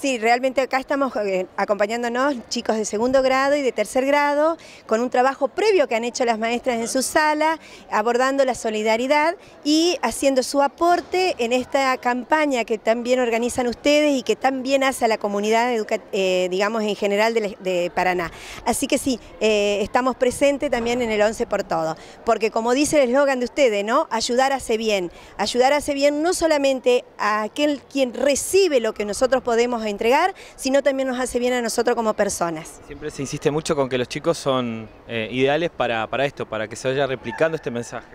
Sí, realmente acá estamos eh, acompañándonos chicos de segundo grado y de tercer grado con un trabajo previo que han hecho las maestras en su sala, abordando la solidaridad y haciendo su aporte en esta campaña que también organizan ustedes y que también hace la comunidad, eh, digamos, en general de, Paraná. Así que sí, eh, estamos presentes también en el 11 por todo, porque como dice el eslogan de ustedes, ¿no? Ayudar hace bien. Ayudar hace bien no solamente a aquel quien recibe lo que nosotros podemos entregar, sino también nos hace bien a nosotros como personas. Siempre se insiste mucho con que los chicos son eh, ideales para, para esto, para que se vaya replicando este mensaje.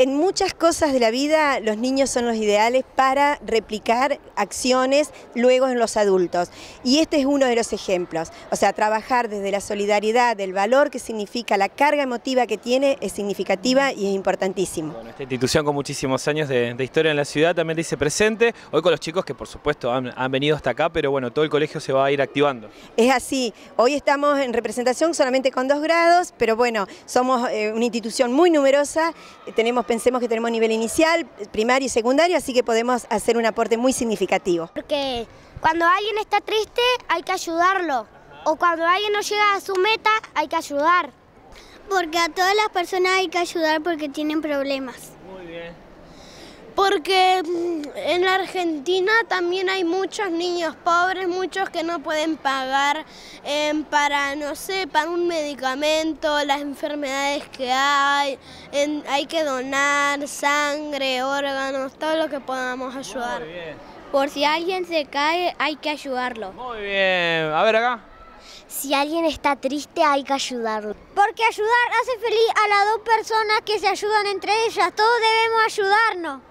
En muchas cosas de la vida los niños son los ideales para replicar acciones luego en los adultos. Y este es uno de los ejemplos. O sea, trabajar desde la solidaridad, del valor que significa, la carga emotiva que tiene es significativa y es importantísimo. Bueno, esta institución con muchísimos años de, historia en la ciudad también dice presente. Hoy con los chicos que por supuesto han, venido hasta acá, pero bueno, todo el colegio se va a ir activando. Es así. Hoy estamos en representación solamente con dos grados, pero bueno, somos eh, una institución muy numerosa, tenemos pensemos que tenemos nivel inicial, primario y secundario, así que podemos hacer un aporte muy significativo. Porque cuando alguien está triste hay que ayudarlo, o cuando alguien no llega a su meta hay que ayudar. Porque a todas las personas hay que ayudar porque tienen problemas porque mm, en la Argentina también hay muchos niños pobres, muchos que no pueden pagar em, para, no sé, para un medicamento, las enfermedades que hay, hay que donar sangre, órganos, todo lo que podamos ayudar. Muy bien. Por si alguien se cae, hay que ayudarlo. Muy bien, a ver acá. Si alguien está triste hay que ayudarlo. Porque ayudar hace feliz a las dos personas que se ayudan entre ellas. Todos debemos ayudarnos.